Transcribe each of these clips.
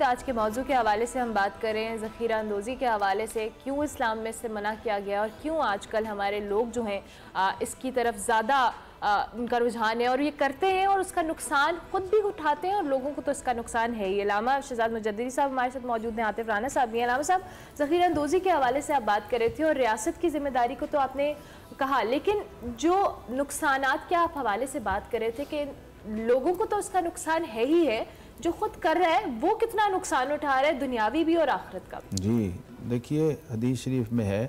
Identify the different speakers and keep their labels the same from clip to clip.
Speaker 1: तो आज के मौजू के हवाले से हम बात करें ज़ख़ीरा अंदोज़ी के हवाले से क्यों इस्लाम में इससे मना किया गया और क्यों आजकल हमारे लोग जो हैं इसकी तरफ ज़्यादा उनका रुझान है और ये करते हैं और उसका नुकसान ख़ुद भी उठाते हैं और लोगों को तो इसका नुकसान है ही लामा शहजाद मुजदी साहब हमारे साथ मौजूद हैं आतिफ राना साहब ये लामा साहब ज़ख़ीरा अंदोज़ी के हवाले से आप बात कर रहे थे और रियासत की ज़िम्मेदारी को तो आपने कहा लेकिन जो नुकसान के आप हवाले से बात कर रहे थे कि लोगों को तो उसका नुकसान है ही है जो खुद कर रहा है वो कितना नुकसान उठा रहा है दुनियावी भी और आखरत का
Speaker 2: भी जी देखिए हदीस शरीफ में है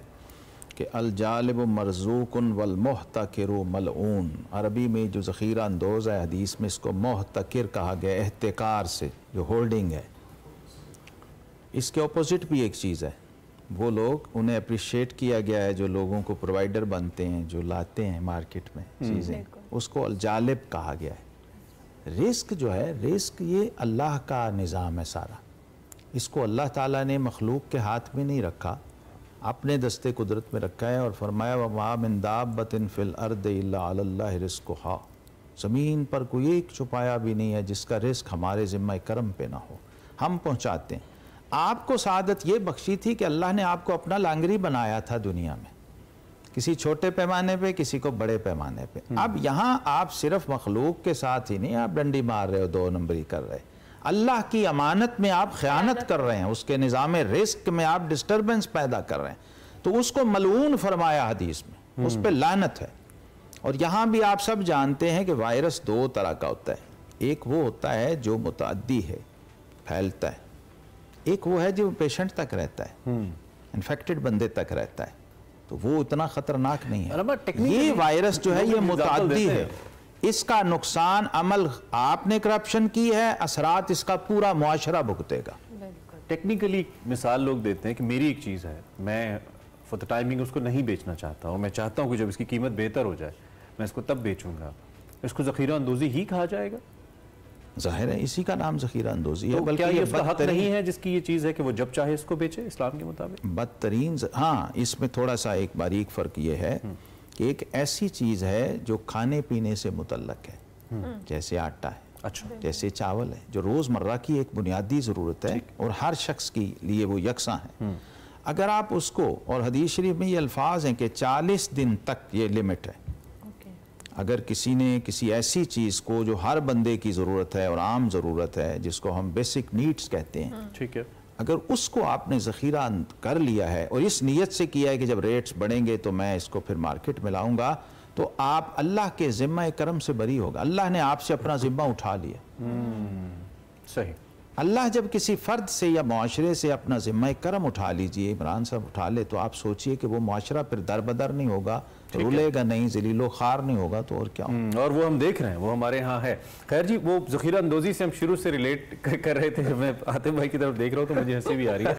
Speaker 2: कि अलजालब मरजूकन वलमोहतर मलऊन अरबी में जो ज़ख़ीरा अंदोज़ है हदीस में इसको मोहतर कहा गया एहतकार से जो होल्डिंग है इसके अपोज़िट भी एक चीज़ है वो लोग उन्हें अप्रिशिएट किया गया है जो लोगों को प्रोवाइडर बनते हैं जो लाते हैं मार्केट में हम्म। चीज़ें उसको अलजालब कहा गया है रिस्क जो है रिस्क ये अल्लाह का निज़ाम है सारा इसको अल्लाह ताला ने मखलूक के हाथ में नहीं रखा अपने दस्ते कुदरत में रखा है और फरमाया वमामदाब बतिन फिल अर्द रिस्क हा ज़मीन पर कोई एक छुपाया भी नहीं है जिसका रिस्क हमारे ज़िम्मा करम पे ना हो हम पहुँचाते हैं आपको सादत ये बख्शी थी कि अल्लाह ने आपको अपना लांगरी बनाया था दुनिया में किसी छोटे पैमाने पे किसी को बड़े पैमाने पे हम्म। अब यहाँ आप सिर्फ मखलूक के साथ ही नहीं आप डंडी मार रहे हो दो नंबरी कर रहे अल्लाह की अमानत में आप ख़यानत कर रहे हैं उसके निज़ाम रिस्क में आप डिस्टर्बेंस पैदा कर रहे हैं तो उसको मलून फरमाया हदीस में हम्म। उस पर लानत है और यहाँ भी आप सब जानते हैं कि वायरस दो तरह का होता है एक वो होता है जो मुतदी है फैलता है एक वो है जो पेशेंट तक रहता है हम्म। इन्फेक्टेड बंदे तक रहता है तो वो उतना खतरनाक नहीं है ये वायरस जो है ये मुतादी है इसका नुकसान अमल आपने करप्शन की है असरात इसका पूरा मुआशरा भुगतेगा टेक्निकली मिसाल लोग देते हैं कि मेरी एक चीज़ है मैं फॉर द टाइमिंग उसको नहीं बेचना चाहता हूँ मैं चाहता हूँ कि जब इसकी कीमत बेहतर हो जाए मैं इसको तब बेचूंगा इसको ज़खीरा अंदोज़ी ही कहा जाएगा जाहिर है इसी का नाम जखीरा अंदोजी तो है बल्कि ये हक नहीं है जिसकी ये चीज़ है कि वो जब चाहे इसको बेचे इस्लाम के मुताबिक बदतरीन हाँ इसमें थोड़ा सा एक बारीक फ़र्क ये है हम्म। कि एक ऐसी चीज़ है जो खाने पीने से मुतलक है हम्म। जैसे आटा है अच्छा जैसे चावल है जो रोज़मर्रा की एक बुनियादी ज़रूरत है और हर शख्स के लिए वो यकसा है हम्म। अगर आप उसको और हदीस शरीफ में ये अल्फाज हैं कि 40 दिन तक ये लिमिट है अगर किसी ने किसी ऐसी चीज़ को जो हर बंदे की ज़रूरत है और आम ज़रूरत है जिसको हम बेसिक नीड्स कहते हैं हम्म। ठीक है अगर उसको आपने ज़खीरा कर लिया है और इस नीयत से किया है कि जब रेट्स बढ़ेंगे तो मैं इसको फिर मार्केट में लाऊंगा तो आप अल्लाह के ज़िम्मा करम से बरी होगा अल्लाह ने आपसे अपना ज़िम्मा उठा लिया हम्म। सही अल्लाह जब किसी फ़र्द से या माशरे से अपना ज़िम्मा करम उठा लीजिए इमरान साहब उठा ले तो आप सोचिए कि वो माशरा फिर दर बदर नहीं होगा तो रुलेगा नहीं जलीलो खार नहीं होगा तो और क्या हम्म, और वो हम देख रहे हैं वो हमारे यहाँ है खैर जी वो जखीरा अंदोजी से हम शुरू से रिलेट कर रहे थे मैं आतिम भाई की तरफ देख रहा हूँ तो मुझे हंसी भी आ रही है